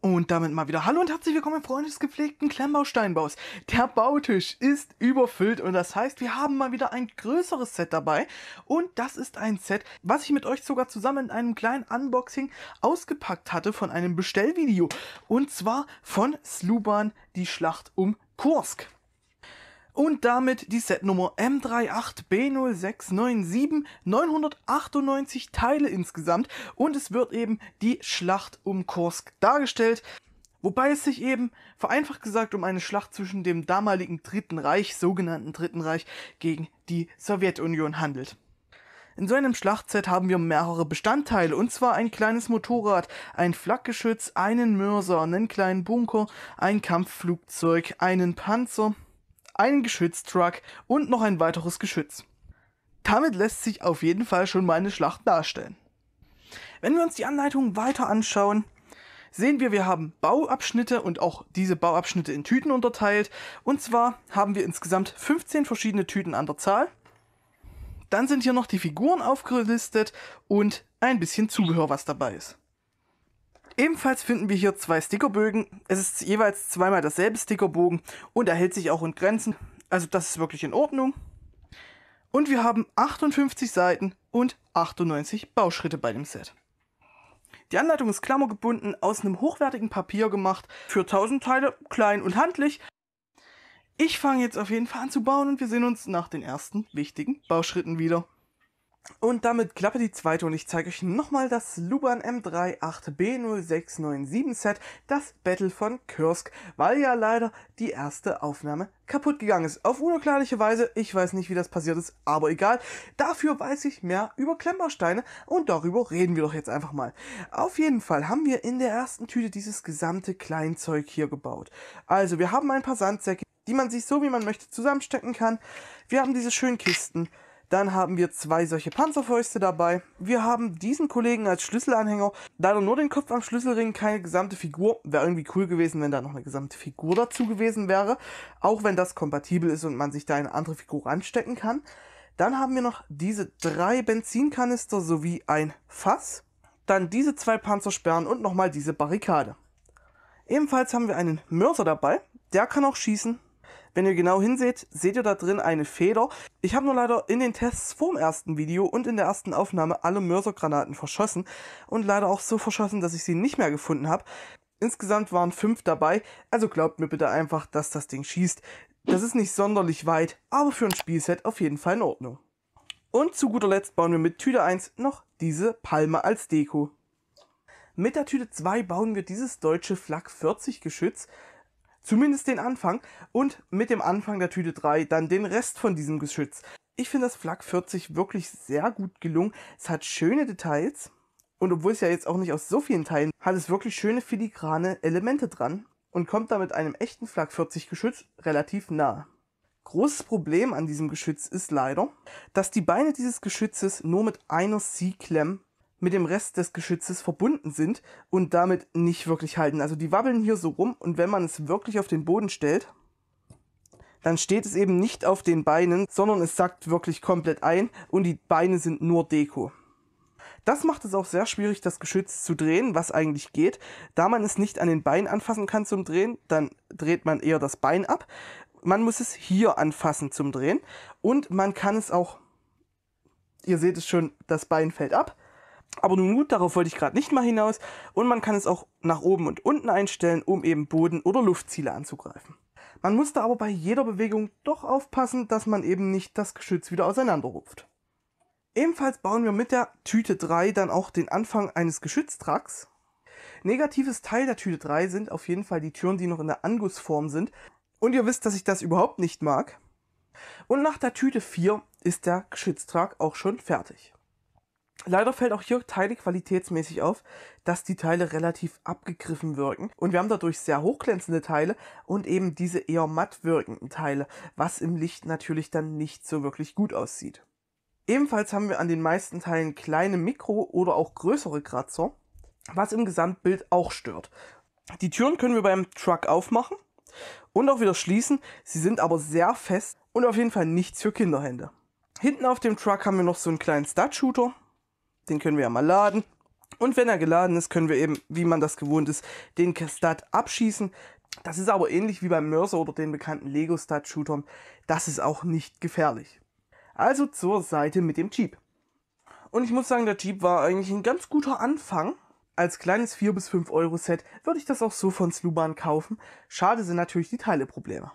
Und damit mal wieder Hallo und herzlich willkommen, Freunde des gepflegten Klemmbausteinbaus. Der Bautisch ist überfüllt und das heißt, wir haben mal wieder ein größeres Set dabei. Und das ist ein Set, was ich mit euch sogar zusammen in einem kleinen Unboxing ausgepackt hatte von einem Bestellvideo. Und zwar von Sluban, die Schlacht um Kursk. Und damit die Setnummer M38B0697, 998 Teile insgesamt. Und es wird eben die Schlacht um Kursk dargestellt. Wobei es sich eben, vereinfacht gesagt, um eine Schlacht zwischen dem damaligen Dritten Reich, sogenannten Dritten Reich, gegen die Sowjetunion handelt. In so einem Schlachtset haben wir mehrere Bestandteile, und zwar ein kleines Motorrad, ein Flakgeschütz, einen Mörser, einen kleinen Bunker, ein Kampfflugzeug, einen Panzer, einen Geschütztruck und noch ein weiteres Geschütz. Damit lässt sich auf jeden Fall schon mal eine Schlacht darstellen. Wenn wir uns die Anleitung weiter anschauen, sehen wir, wir haben Bauabschnitte und auch diese Bauabschnitte in Tüten unterteilt. Und zwar haben wir insgesamt 15 verschiedene Tüten an der Zahl. Dann sind hier noch die Figuren aufgelistet und ein bisschen Zubehör, was dabei ist. Ebenfalls finden wir hier zwei Stickerbögen. Es ist jeweils zweimal dasselbe Stickerbogen und er hält sich auch in Grenzen. Also das ist wirklich in Ordnung. Und wir haben 58 Seiten und 98 Bauschritte bei dem Set. Die Anleitung ist klammergebunden, aus einem hochwertigen Papier gemacht, für 1000 Teile, klein und handlich. Ich fange jetzt auf jeden Fall an zu bauen und wir sehen uns nach den ersten wichtigen Bauschritten wieder. Und damit klappe die zweite und ich zeige euch nochmal das Luban M38B0697 Set, das Battle von Kursk, weil ja leider die erste Aufnahme kaputt gegangen ist. Auf unerklärliche Weise, ich weiß nicht, wie das passiert ist, aber egal. Dafür weiß ich mehr über Klemmbausteine und darüber reden wir doch jetzt einfach mal. Auf jeden Fall haben wir in der ersten Tüte dieses gesamte Kleinzeug hier gebaut. Also, wir haben ein paar Sandsäcke, die man sich so, wie man möchte, zusammenstecken kann. Wir haben diese schönen Kisten. Dann haben wir zwei solche Panzerfäuste dabei. Wir haben diesen Kollegen als Schlüsselanhänger. Leider nur den Kopf am Schlüsselring, keine gesamte Figur. Wäre irgendwie cool gewesen, wenn da noch eine gesamte Figur dazu gewesen wäre. Auch wenn das kompatibel ist und man sich da eine andere Figur anstecken kann. Dann haben wir noch diese drei Benzinkanister sowie ein Fass. Dann diese zwei Panzersperren und nochmal diese Barrikade. Ebenfalls haben wir einen Mörser dabei. Der kann auch schießen, wenn ihr genau hinseht, seht ihr da drin eine Feder. Ich habe nur leider in den Tests vorm ersten Video und in der ersten Aufnahme alle Mörsergranaten verschossen und leider auch so verschossen, dass ich sie nicht mehr gefunden habe. Insgesamt waren fünf dabei, also glaubt mir bitte einfach, dass das Ding schießt. Das ist nicht sonderlich weit, aber für ein Spielset auf jeden Fall in Ordnung. Und zu guter Letzt bauen wir mit Tüte 1 noch diese Palme als Deko. Mit der Tüte 2 bauen wir dieses deutsche Flak 40 Geschütz Zumindest den Anfang und mit dem Anfang der Tüte 3 dann den Rest von diesem Geschütz. Ich finde das Flak 40 wirklich sehr gut gelungen. Es hat schöne Details und obwohl es ja jetzt auch nicht aus so vielen Teilen, hat es wirklich schöne filigrane Elemente dran und kommt damit einem echten Flak 40 Geschütz relativ nah. Großes Problem an diesem Geschütz ist leider, dass die Beine dieses Geschützes nur mit einer C-Klemm mit dem Rest des Geschützes verbunden sind und damit nicht wirklich halten. Also die wabbeln hier so rum und wenn man es wirklich auf den Boden stellt, dann steht es eben nicht auf den Beinen, sondern es sackt wirklich komplett ein und die Beine sind nur Deko. Das macht es auch sehr schwierig, das Geschütz zu drehen, was eigentlich geht. Da man es nicht an den Beinen anfassen kann zum Drehen, dann dreht man eher das Bein ab. Man muss es hier anfassen zum Drehen und man kann es auch, ihr seht es schon, das Bein fällt ab aber nun gut, darauf wollte ich gerade nicht mal hinaus. Und man kann es auch nach oben und unten einstellen, um eben Boden- oder Luftziele anzugreifen. Man muss da aber bei jeder Bewegung doch aufpassen, dass man eben nicht das Geschütz wieder auseinanderruft. Ebenfalls bauen wir mit der Tüte 3 dann auch den Anfang eines Geschütztracks. Negatives Teil der Tüte 3 sind auf jeden Fall die Türen, die noch in der Angussform sind. Und ihr wisst, dass ich das überhaupt nicht mag. Und nach der Tüte 4 ist der Geschütztrag auch schon fertig. Leider fällt auch hier Teile qualitätsmäßig auf, dass die Teile relativ abgegriffen wirken. Und wir haben dadurch sehr hochglänzende Teile und eben diese eher matt wirkenden Teile, was im Licht natürlich dann nicht so wirklich gut aussieht. Ebenfalls haben wir an den meisten Teilen kleine Mikro- oder auch größere Kratzer, was im Gesamtbild auch stört. Die Türen können wir beim Truck aufmachen und auch wieder schließen. Sie sind aber sehr fest und auf jeden Fall nichts für Kinderhände. Hinten auf dem Truck haben wir noch so einen kleinen Stud-Shooter, den können wir ja mal laden. Und wenn er geladen ist, können wir eben, wie man das gewohnt ist, den Stud abschießen. Das ist aber ähnlich wie beim Mörser oder den bekannten Lego Stud Shootern. Das ist auch nicht gefährlich. Also zur Seite mit dem Jeep. Und ich muss sagen, der Jeep war eigentlich ein ganz guter Anfang. Als kleines 4 bis 5 Euro Set würde ich das auch so von Sluban kaufen. Schade sind natürlich die Teileprobleme.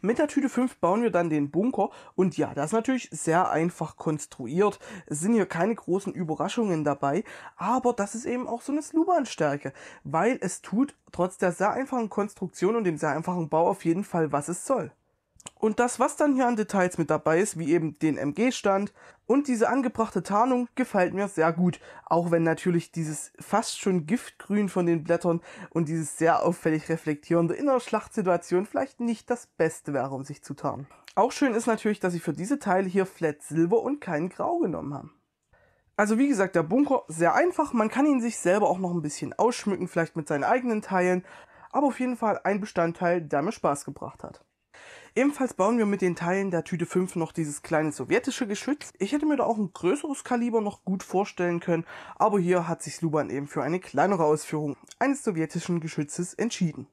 Mit der Tüte 5 bauen wir dann den Bunker und ja, das ist natürlich sehr einfach konstruiert. Es sind hier keine großen Überraschungen dabei, aber das ist eben auch so eine Slubanstärke, weil es tut trotz der sehr einfachen Konstruktion und dem sehr einfachen Bau auf jeden Fall, was es soll. Und das, was dann hier an Details mit dabei ist, wie eben den MG-Stand und diese angebrachte Tarnung, gefällt mir sehr gut. Auch wenn natürlich dieses fast schon Giftgrün von den Blättern und dieses sehr auffällig reflektierende in Schlachtsituation vielleicht nicht das Beste wäre, um sich zu tarnen. Auch schön ist natürlich, dass sie für diese Teile hier Flat Silber und kein Grau genommen haben. Also wie gesagt, der Bunker sehr einfach. Man kann ihn sich selber auch noch ein bisschen ausschmücken, vielleicht mit seinen eigenen Teilen. Aber auf jeden Fall ein Bestandteil, der mir Spaß gebracht hat. Ebenfalls bauen wir mit den Teilen der Tüte 5 noch dieses kleine sowjetische Geschütz. Ich hätte mir da auch ein größeres Kaliber noch gut vorstellen können, aber hier hat sich Sluban eben für eine kleinere Ausführung eines sowjetischen Geschützes entschieden.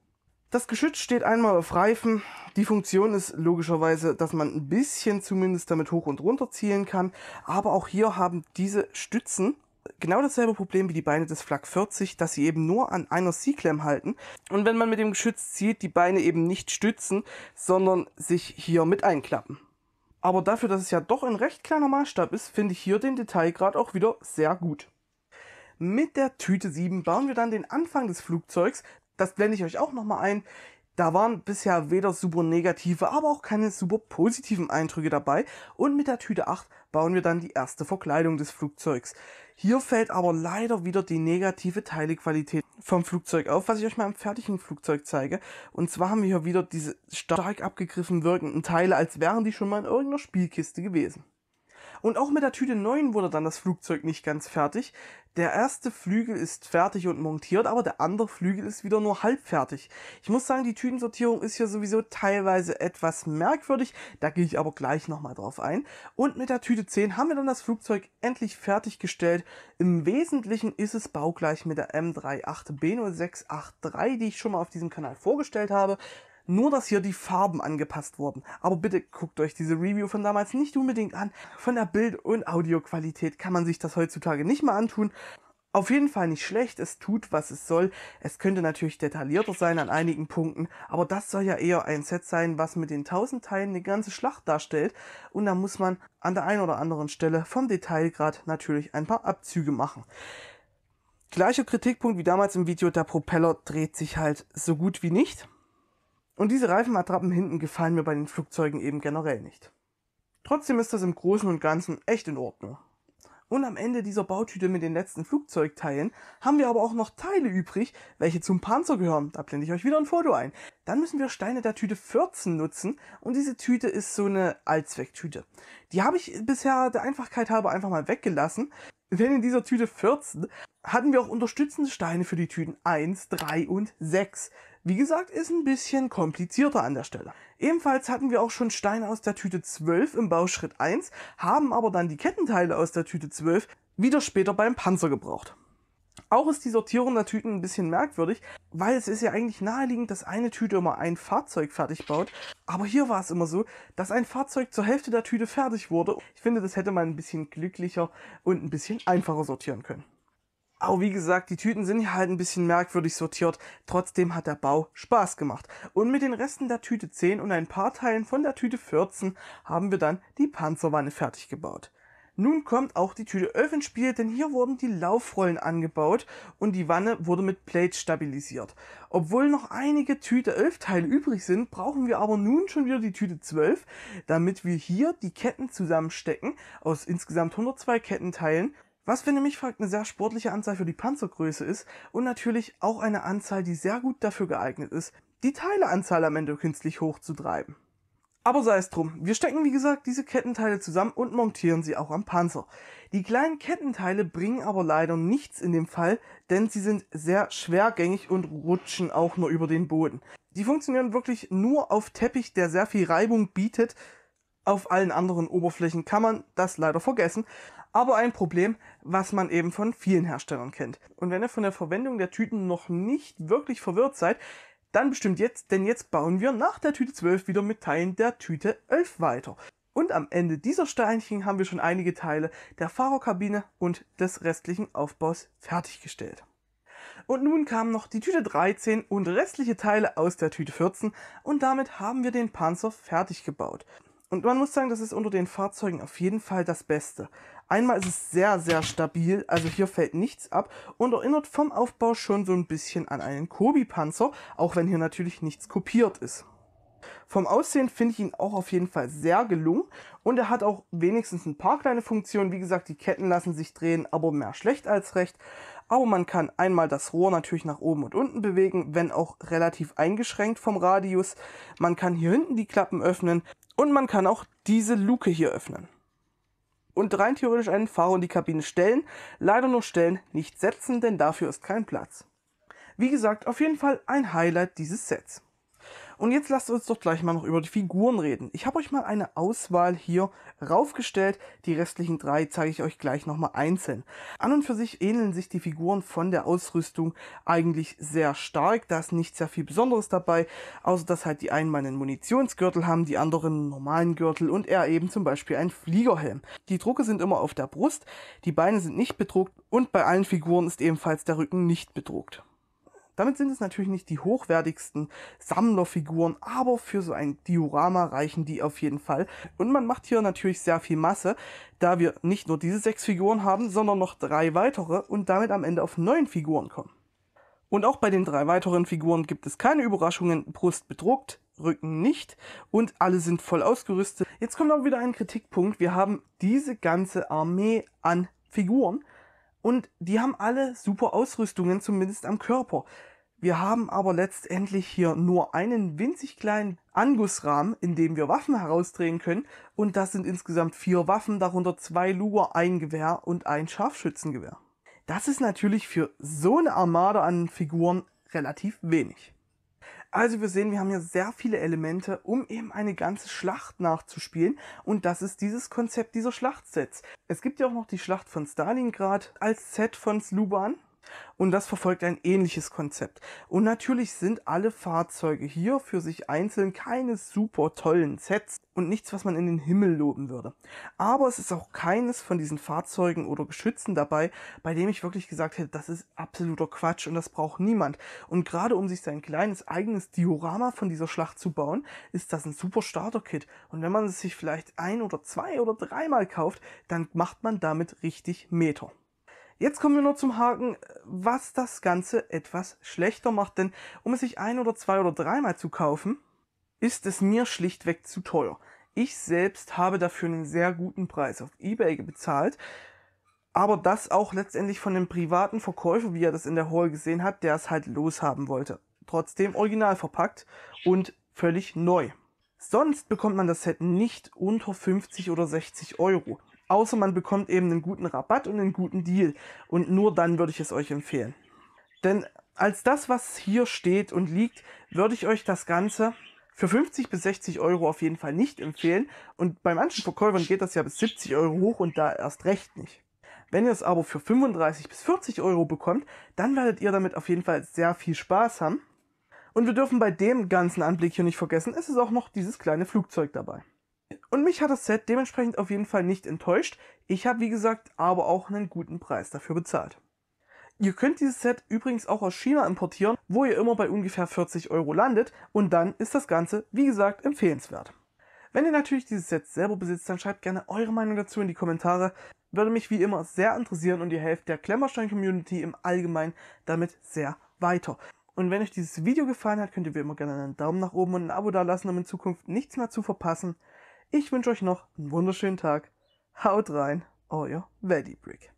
Das Geschütz steht einmal auf Reifen. Die Funktion ist logischerweise, dass man ein bisschen zumindest damit hoch und runter zielen kann. Aber auch hier haben diese Stützen genau dasselbe Problem wie die Beine des Flak 40, dass sie eben nur an einer C-Clam halten und wenn man mit dem Geschütz zieht, die Beine eben nicht stützen, sondern sich hier mit einklappen. Aber dafür, dass es ja doch ein recht kleiner Maßstab ist, finde ich hier den Detailgrad auch wieder sehr gut. Mit der Tüte 7 bauen wir dann den Anfang des Flugzeugs. Das blende ich euch auch nochmal ein. Da waren bisher weder super negative, aber auch keine super positiven Eindrücke dabei. Und mit der Tüte 8 bauen wir dann die erste Verkleidung des Flugzeugs. Hier fällt aber leider wieder die negative Teilequalität vom Flugzeug auf, was ich euch mal im fertigen Flugzeug zeige. Und zwar haben wir hier wieder diese stark abgegriffen wirkenden Teile, als wären die schon mal in irgendeiner Spielkiste gewesen. Und auch mit der Tüte 9 wurde dann das Flugzeug nicht ganz fertig. Der erste Flügel ist fertig und montiert, aber der andere Flügel ist wieder nur halb fertig. Ich muss sagen, die Tütensortierung ist hier sowieso teilweise etwas merkwürdig, da gehe ich aber gleich nochmal drauf ein. Und mit der Tüte 10 haben wir dann das Flugzeug endlich fertiggestellt. Im Wesentlichen ist es baugleich mit der M38B0683, die ich schon mal auf diesem Kanal vorgestellt habe. Nur, dass hier die Farben angepasst wurden. Aber bitte guckt euch diese Review von damals nicht unbedingt an. Von der Bild- und Audioqualität kann man sich das heutzutage nicht mehr antun. Auf jeden Fall nicht schlecht, es tut, was es soll. Es könnte natürlich detaillierter sein an einigen Punkten, aber das soll ja eher ein Set sein, was mit den tausend Teilen eine ganze Schlacht darstellt. Und da muss man an der einen oder anderen Stelle vom Detailgrad natürlich ein paar Abzüge machen. Gleicher Kritikpunkt wie damals im Video, der Propeller dreht sich halt so gut wie nicht. Und diese Reifenattrappen hinten gefallen mir bei den Flugzeugen eben generell nicht. Trotzdem ist das im Großen und Ganzen echt in Ordnung. Und am Ende dieser Bautüte mit den letzten Flugzeugteilen haben wir aber auch noch Teile übrig, welche zum Panzer gehören. Da blende ich euch wieder ein Foto ein. Dann müssen wir Steine der Tüte 14 nutzen und diese Tüte ist so eine Allzwecktüte. Die habe ich bisher der Einfachkeit halber einfach mal weggelassen, denn in dieser Tüte 14 hatten wir auch unterstützende Steine für die Tüten 1, 3 und 6. Wie gesagt, ist ein bisschen komplizierter an der Stelle. Ebenfalls hatten wir auch schon Steine aus der Tüte 12 im Bauschritt 1, haben aber dann die Kettenteile aus der Tüte 12 wieder später beim Panzer gebraucht. Auch ist die Sortierung der Tüten ein bisschen merkwürdig, weil es ist ja eigentlich naheliegend, dass eine Tüte immer ein Fahrzeug fertig baut. Aber hier war es immer so, dass ein Fahrzeug zur Hälfte der Tüte fertig wurde. Ich finde, das hätte man ein bisschen glücklicher und ein bisschen einfacher sortieren können. Aber wie gesagt, die Tüten sind halt ein bisschen merkwürdig sortiert. Trotzdem hat der Bau Spaß gemacht. Und mit den Resten der Tüte 10 und ein paar Teilen von der Tüte 14 haben wir dann die Panzerwanne fertig gebaut. Nun kommt auch die Tüte 11 ins Spiel, denn hier wurden die Laufrollen angebaut und die Wanne wurde mit Plates stabilisiert. Obwohl noch einige Tüte 11 Teile übrig sind, brauchen wir aber nun schon wieder die Tüte 12, damit wir hier die Ketten zusammenstecken aus insgesamt 102 Kettenteilen was, wenn ihr mich fragt, eine sehr sportliche Anzahl für die Panzergröße ist und natürlich auch eine Anzahl, die sehr gut dafür geeignet ist, die Teileanzahl am Ende künstlich hochzutreiben. Aber sei es drum, wir stecken wie gesagt diese Kettenteile zusammen und montieren sie auch am Panzer. Die kleinen Kettenteile bringen aber leider nichts in dem Fall, denn sie sind sehr schwergängig und rutschen auch nur über den Boden. Die funktionieren wirklich nur auf Teppich, der sehr viel Reibung bietet. Auf allen anderen Oberflächen kann man das leider vergessen aber ein Problem, was man eben von vielen Herstellern kennt. Und wenn ihr von der Verwendung der Tüten noch nicht wirklich verwirrt seid, dann bestimmt jetzt, denn jetzt bauen wir nach der Tüte 12 wieder mit Teilen der Tüte 11 weiter. Und am Ende dieser Steinchen haben wir schon einige Teile der Fahrerkabine und des restlichen Aufbaus fertiggestellt. Und nun kamen noch die Tüte 13 und restliche Teile aus der Tüte 14 und damit haben wir den Panzer fertig gebaut. Und man muss sagen, das ist unter den Fahrzeugen auf jeden Fall das Beste. Einmal ist es sehr, sehr stabil, also hier fällt nichts ab und erinnert vom Aufbau schon so ein bisschen an einen Kobi-Panzer, auch wenn hier natürlich nichts kopiert ist. Vom Aussehen finde ich ihn auch auf jeden Fall sehr gelungen und er hat auch wenigstens ein paar kleine Funktionen. Wie gesagt, die Ketten lassen sich drehen, aber mehr schlecht als recht aber man kann einmal das Rohr natürlich nach oben und unten bewegen, wenn auch relativ eingeschränkt vom Radius. Man kann hier hinten die Klappen öffnen und man kann auch diese Luke hier öffnen. Und rein theoretisch einen Fahrer in die Kabine stellen, leider nur stellen, nicht setzen, denn dafür ist kein Platz. Wie gesagt, auf jeden Fall ein Highlight dieses Sets. Und jetzt lasst uns doch gleich mal noch über die Figuren reden. Ich habe euch mal eine Auswahl hier raufgestellt. Die restlichen drei zeige ich euch gleich nochmal einzeln. An und für sich ähneln sich die Figuren von der Ausrüstung eigentlich sehr stark. Da ist nicht sehr viel Besonderes dabei, außer dass halt die einen mal einen Munitionsgürtel haben, die anderen einen normalen Gürtel und er eben zum Beispiel einen Fliegerhelm. Die Drucke sind immer auf der Brust, die Beine sind nicht bedruckt und bei allen Figuren ist ebenfalls der Rücken nicht bedruckt. Damit sind es natürlich nicht die hochwertigsten Sammlerfiguren, aber für so ein Diorama reichen die auf jeden Fall. Und man macht hier natürlich sehr viel Masse, da wir nicht nur diese sechs Figuren haben, sondern noch drei weitere und damit am Ende auf neun Figuren kommen. Und auch bei den drei weiteren Figuren gibt es keine Überraschungen, Brust bedruckt, Rücken nicht und alle sind voll ausgerüstet. Jetzt kommt auch wieder ein Kritikpunkt, wir haben diese ganze Armee an Figuren und die haben alle super Ausrüstungen, zumindest am Körper. Wir haben aber letztendlich hier nur einen winzig kleinen Angussrahmen, in dem wir Waffen herausdrehen können. Und das sind insgesamt vier Waffen, darunter zwei Luger, ein Gewehr und ein Scharfschützengewehr. Das ist natürlich für so eine Armada an Figuren relativ wenig. Also wir sehen, wir haben hier sehr viele Elemente, um eben eine ganze Schlacht nachzuspielen. Und das ist dieses Konzept dieser Schlachtsets. Es gibt ja auch noch die Schlacht von Stalingrad als Set von Sluban. Und das verfolgt ein ähnliches Konzept. Und natürlich sind alle Fahrzeuge hier für sich einzeln keine super tollen Sets und nichts, was man in den Himmel loben würde. Aber es ist auch keines von diesen Fahrzeugen oder Geschützen dabei, bei dem ich wirklich gesagt hätte, das ist absoluter Quatsch und das braucht niemand. Und gerade um sich sein kleines eigenes Diorama von dieser Schlacht zu bauen, ist das ein super Starter-Kit. Und wenn man es sich vielleicht ein oder zwei oder dreimal kauft, dann macht man damit richtig Meter. Jetzt kommen wir nur zum Haken, äh, was das Ganze etwas schlechter macht, denn um es sich ein oder zwei oder dreimal zu kaufen, ist es mir schlichtweg zu teuer. Ich selbst habe dafür einen sehr guten Preis auf eBay bezahlt, aber das auch letztendlich von dem privaten Verkäufer, wie er das in der Hall gesehen hat, der es halt loshaben wollte. Trotzdem original verpackt und völlig neu. Sonst bekommt man das Set nicht unter 50 oder 60 Euro. Außer man bekommt eben einen guten Rabatt und einen guten Deal. Und nur dann würde ich es euch empfehlen. Denn als das, was hier steht und liegt, würde ich euch das Ganze für 50 bis 60 Euro auf jeden Fall nicht empfehlen. Und bei manchen Verkäufern geht das ja bis 70 Euro hoch und da erst recht nicht. Wenn ihr es aber für 35 bis 40 Euro bekommt, dann werdet ihr damit auf jeden Fall sehr viel Spaß haben. Und wir dürfen bei dem ganzen Anblick hier nicht vergessen, es ist auch noch dieses kleine Flugzeug dabei. Und mich hat das Set dementsprechend auf jeden Fall nicht enttäuscht. Ich habe, wie gesagt, aber auch einen guten Preis dafür bezahlt. Ihr könnt dieses Set übrigens auch aus China importieren, wo ihr immer bei ungefähr 40 Euro landet und dann ist das Ganze, wie gesagt, empfehlenswert. Wenn ihr natürlich dieses Set selber besitzt, dann schreibt gerne eure Meinung dazu in die Kommentare. Würde mich wie immer sehr interessieren und ihr helft der Klemmerstein-Community im Allgemeinen damit sehr weiter. Und wenn euch dieses Video gefallen hat, könnt ihr wie immer gerne einen Daumen nach oben und ein Abo dalassen, um in Zukunft nichts mehr zu verpassen. Ich wünsche euch noch einen wunderschönen Tag. Haut rein, euer Weddybrick.